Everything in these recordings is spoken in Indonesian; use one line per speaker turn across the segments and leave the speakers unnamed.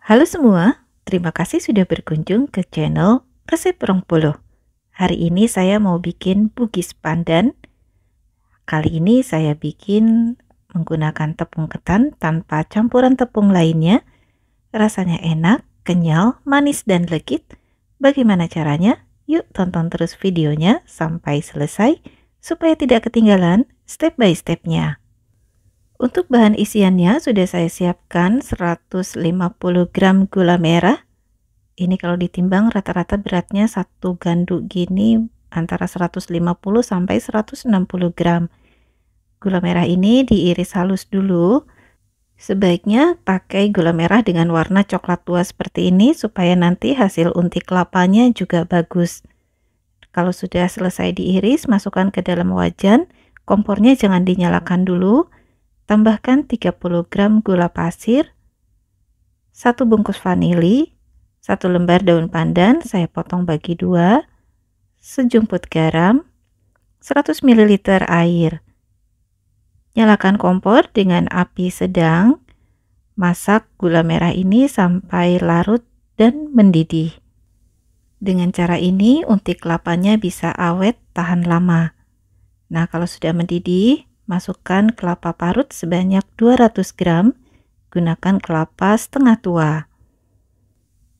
Halo semua, terima kasih sudah berkunjung ke channel Resep Rong Hari ini saya mau bikin bugis pandan. Kali ini saya bikin menggunakan tepung ketan tanpa campuran tepung lainnya. Rasanya enak, kenyal, manis, dan legit. Bagaimana caranya? Yuk tonton terus videonya sampai selesai supaya tidak ketinggalan step by stepnya. Untuk bahan isiannya sudah saya siapkan 150 gram gula merah. Ini kalau ditimbang rata-rata beratnya satu ganduk gini antara 150 sampai 160 gram. Gula merah ini diiris halus dulu. Sebaiknya pakai gula merah dengan warna coklat tua seperti ini supaya nanti hasil unti kelapanya juga bagus. Kalau sudah selesai diiris, masukkan ke dalam wajan. Kompornya jangan dinyalakan dulu Tambahkan 30 gram gula pasir, 1 bungkus vanili, 1 lembar daun pandan saya potong bagi dua, sejumput garam, 100 ml air. Nyalakan kompor dengan api sedang. Masak gula merah ini sampai larut dan mendidih. Dengan cara ini, untik kelapanya bisa awet tahan lama. Nah, kalau sudah mendidih, Masukkan kelapa parut sebanyak 200 gram, gunakan kelapa setengah tua.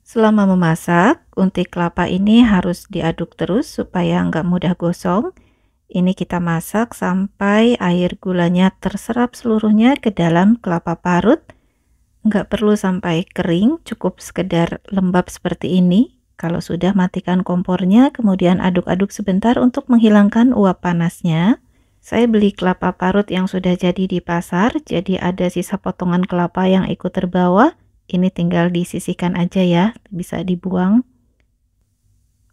Selama memasak, untik kelapa ini harus diaduk terus supaya nggak mudah gosong. Ini kita masak sampai air gulanya terserap seluruhnya ke dalam kelapa parut. Nggak perlu sampai kering, cukup sekedar lembab seperti ini. Kalau sudah matikan kompornya, kemudian aduk-aduk sebentar untuk menghilangkan uap panasnya. Saya beli kelapa parut yang sudah jadi di pasar, jadi ada sisa potongan kelapa yang ikut terbawa. Ini tinggal disisihkan aja ya, bisa dibuang.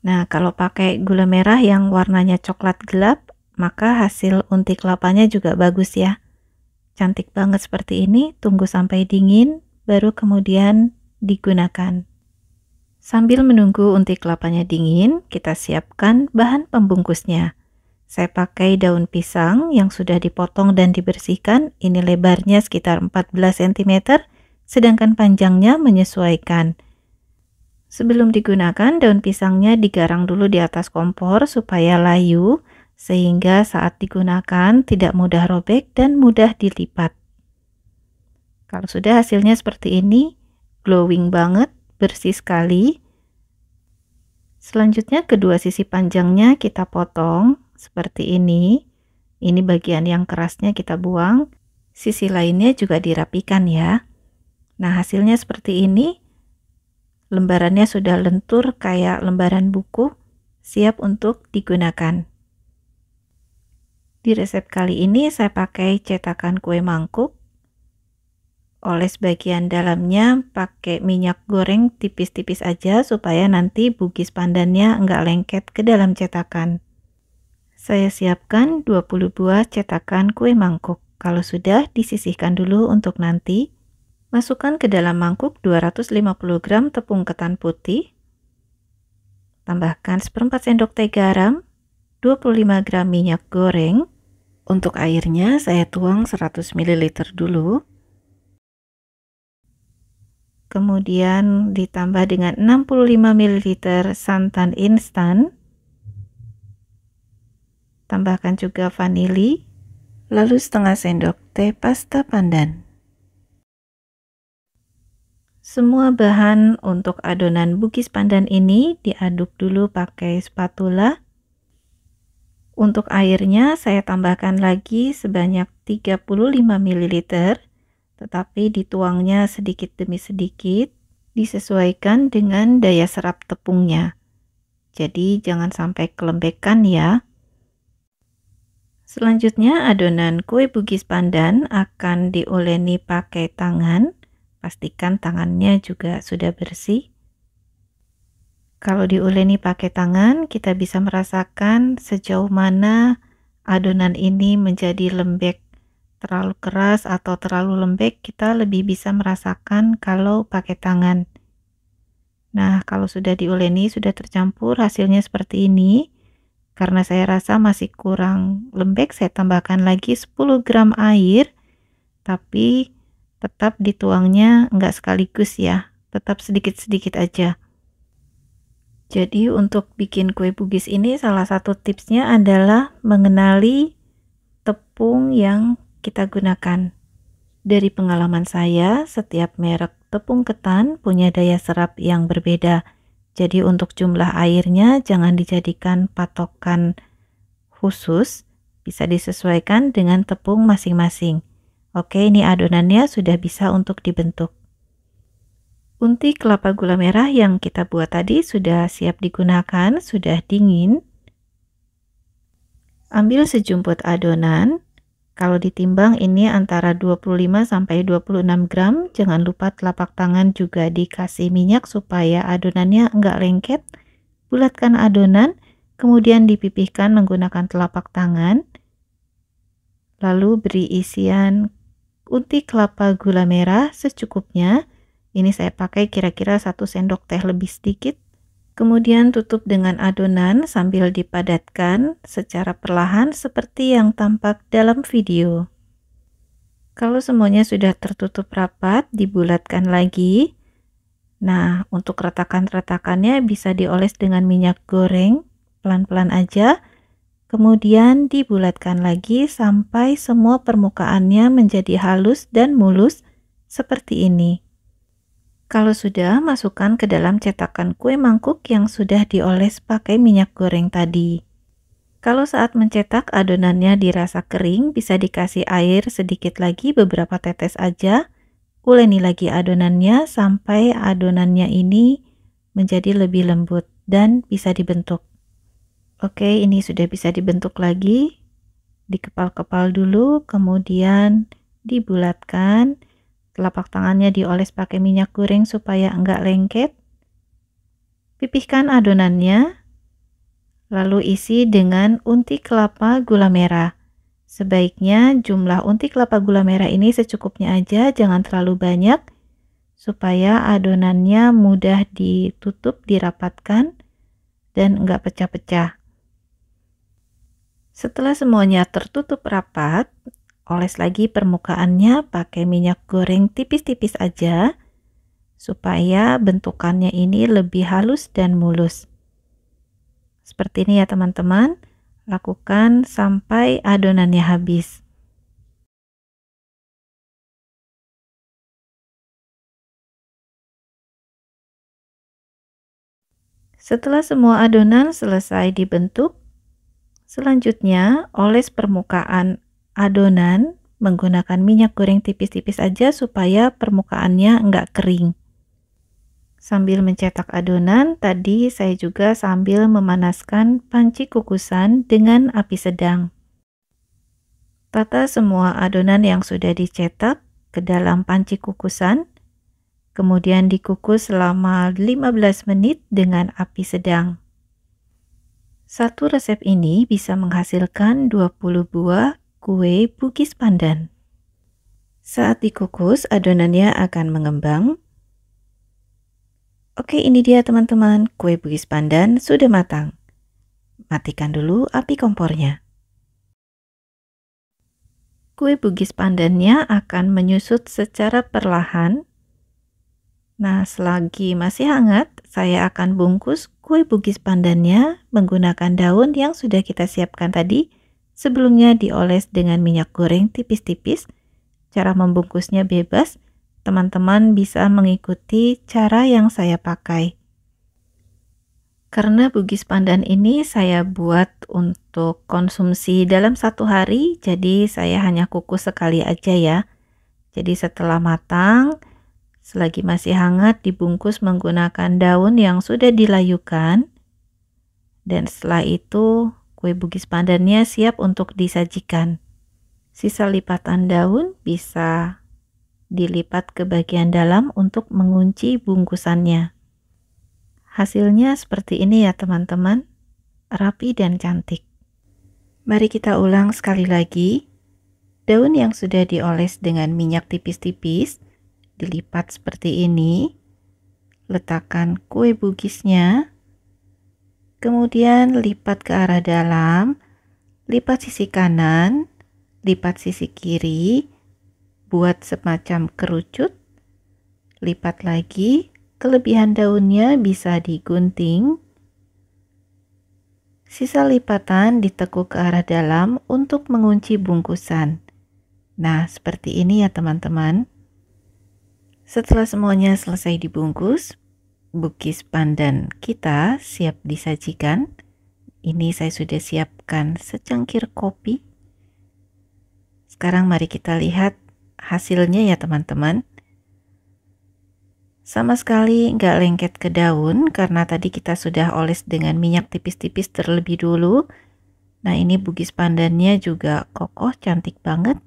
Nah, kalau pakai gula merah yang warnanya coklat gelap, maka hasil unti kelapanya juga bagus ya. Cantik banget seperti ini, tunggu sampai dingin, baru kemudian digunakan. Sambil menunggu unti kelapanya dingin, kita siapkan bahan pembungkusnya. Saya pakai daun pisang yang sudah dipotong dan dibersihkan. Ini lebarnya sekitar 14 cm, sedangkan panjangnya menyesuaikan. Sebelum digunakan, daun pisangnya digarang dulu di atas kompor supaya layu, sehingga saat digunakan tidak mudah robek dan mudah dilipat. Kalau sudah hasilnya seperti ini, glowing banget, bersih sekali. Selanjutnya kedua sisi panjangnya kita potong seperti ini. Ini bagian yang kerasnya kita buang, sisi lainnya juga dirapikan ya. Nah, hasilnya seperti ini. Lembarannya sudah lentur kayak lembaran buku, siap untuk digunakan. Di resep kali ini saya pakai cetakan kue mangkuk. Oles bagian dalamnya pakai minyak goreng tipis-tipis aja supaya nanti bugis pandannya nggak lengket ke dalam cetakan. Saya siapkan 20 buah cetakan kue mangkuk. Kalau sudah, disisihkan dulu untuk nanti. Masukkan ke dalam mangkuk 250 gram tepung ketan putih. Tambahkan seperempat sendok teh garam, 25 gram minyak goreng. Untuk airnya saya tuang 100 ml dulu. Kemudian ditambah dengan 65 ml santan instan Tambahkan juga vanili, lalu setengah sendok teh pasta pandan. Semua bahan untuk adonan bugis pandan ini diaduk dulu pakai spatula. Untuk airnya saya tambahkan lagi sebanyak 35 ml, tetapi dituangnya sedikit demi sedikit, disesuaikan dengan daya serap tepungnya. Jadi jangan sampai kelembekan ya. Selanjutnya adonan kue bugis pandan akan diuleni pakai tangan. Pastikan tangannya juga sudah bersih. Kalau diuleni pakai tangan, kita bisa merasakan sejauh mana adonan ini menjadi lembek terlalu keras atau terlalu lembek, kita lebih bisa merasakan kalau pakai tangan. Nah, kalau sudah diuleni, sudah tercampur, hasilnya seperti ini. Karena saya rasa masih kurang lembek, saya tambahkan lagi 10 gram air, tapi tetap dituangnya nggak sekaligus ya, tetap sedikit-sedikit aja. Jadi untuk bikin kue bugis ini salah satu tipsnya adalah mengenali tepung yang kita gunakan. Dari pengalaman saya, setiap merek tepung ketan punya daya serap yang berbeda jadi untuk jumlah airnya jangan dijadikan patokan khusus, bisa disesuaikan dengan tepung masing-masing. Oke, ini adonannya sudah bisa untuk dibentuk. Unti kelapa gula merah yang kita buat tadi sudah siap digunakan, sudah dingin. Ambil sejumput adonan, kalau ditimbang ini antara 25 sampai 26 gram. Jangan lupa telapak tangan juga dikasih minyak supaya adonannya enggak lengket. Bulatkan adonan, kemudian dipipihkan menggunakan telapak tangan. Lalu beri isian unti kelapa gula merah secukupnya. Ini saya pakai kira-kira 1 sendok teh lebih sedikit Kemudian tutup dengan adonan sambil dipadatkan secara perlahan seperti yang tampak dalam video. Kalau semuanya sudah tertutup rapat, dibulatkan lagi. Nah, untuk retakan-retakannya bisa dioles dengan minyak goreng, pelan-pelan aja. Kemudian dibulatkan lagi sampai semua permukaannya menjadi halus dan mulus seperti ini. Kalau sudah, masukkan ke dalam cetakan kue mangkuk yang sudah dioles pakai minyak goreng tadi. Kalau saat mencetak adonannya dirasa kering, bisa dikasih air sedikit lagi beberapa tetes aja. Uleni lagi adonannya sampai adonannya ini menjadi lebih lembut dan bisa dibentuk. Oke, ini sudah bisa dibentuk lagi. Dikepal-kepal dulu, kemudian dibulatkan Telapak tangannya dioles pakai minyak goreng supaya enggak lengket. Pipihkan adonannya, lalu isi dengan unti kelapa gula merah. Sebaiknya jumlah unti kelapa gula merah ini secukupnya aja, jangan terlalu banyak, supaya adonannya mudah ditutup, dirapatkan, dan enggak pecah-pecah. Setelah semuanya tertutup rapat, Oles lagi permukaannya pakai minyak goreng tipis-tipis aja supaya bentukannya ini lebih halus dan mulus. Seperti ini ya teman-teman. Lakukan sampai adonannya habis. Setelah semua adonan selesai dibentuk, selanjutnya oles permukaan adonan menggunakan minyak goreng tipis-tipis aja supaya permukaannya nggak kering. Sambil mencetak adonan, tadi saya juga sambil memanaskan panci kukusan dengan api sedang. Tata semua adonan yang sudah dicetak ke dalam panci kukusan, kemudian dikukus selama 15 menit dengan api sedang. Satu resep ini bisa menghasilkan 20 buah kue bugis pandan. Saat dikukus, adonannya akan mengembang. Oke, ini dia teman-teman, kue bugis pandan sudah matang. Matikan dulu api kompornya. Kue bugis pandannya akan menyusut secara perlahan. Nah, selagi masih hangat, saya akan bungkus kue bugis pandannya menggunakan daun yang sudah kita siapkan tadi Sebelumnya dioles dengan minyak goreng tipis-tipis. Cara membungkusnya bebas. Teman-teman bisa mengikuti cara yang saya pakai. Karena bugis pandan ini saya buat untuk konsumsi dalam satu hari, jadi saya hanya kukus sekali aja ya. Jadi setelah matang, selagi masih hangat dibungkus menggunakan daun yang sudah dilayukan. Dan setelah itu kue bugis pandannya siap untuk disajikan. Sisa lipatan daun bisa dilipat ke bagian dalam untuk mengunci bungkusannya. Hasilnya seperti ini ya teman-teman, rapi dan cantik. Mari kita ulang sekali lagi. Daun yang sudah dioles dengan minyak tipis-tipis dilipat seperti ini. Letakkan kue bugisnya Kemudian lipat ke arah dalam, lipat sisi kanan, lipat sisi kiri, buat semacam kerucut, lipat lagi, kelebihan daunnya bisa digunting. Sisa lipatan ditekuk ke arah dalam untuk mengunci bungkusan. Nah, seperti ini ya teman-teman. Setelah semuanya selesai dibungkus, Bukis pandan kita siap disajikan. Ini saya sudah siapkan secangkir kopi. Sekarang mari kita lihat hasilnya ya teman-teman. Sama sekali nggak lengket ke daun karena tadi kita sudah oles dengan minyak tipis-tipis terlebih dulu. Nah ini bugis pandannya juga kokoh, cantik banget.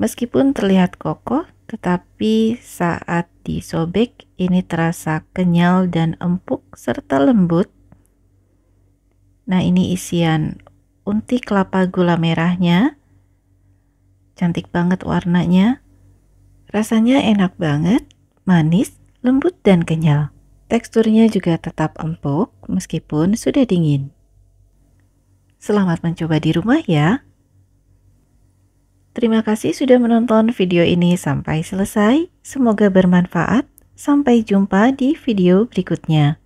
Meskipun terlihat kokoh, tetapi saat disobek ini terasa kenyal dan empuk serta lembut. Nah, ini isian unti kelapa gula merahnya. Cantik banget warnanya. Rasanya enak banget, manis, lembut dan kenyal. Teksturnya juga tetap empuk meskipun sudah dingin. Selamat mencoba di rumah ya. Terima kasih sudah menonton video ini sampai selesai. Semoga bermanfaat. Sampai jumpa di video berikutnya.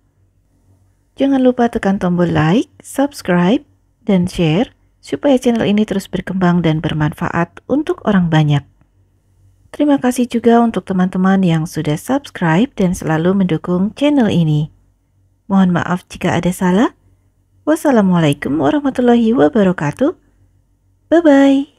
Jangan lupa tekan tombol like, subscribe, dan share supaya channel ini terus berkembang dan bermanfaat untuk orang banyak. Terima kasih juga untuk teman-teman yang sudah subscribe dan selalu mendukung channel ini. Mohon maaf jika ada salah. Wassalamualaikum warahmatullahi wabarakatuh. Bye-bye.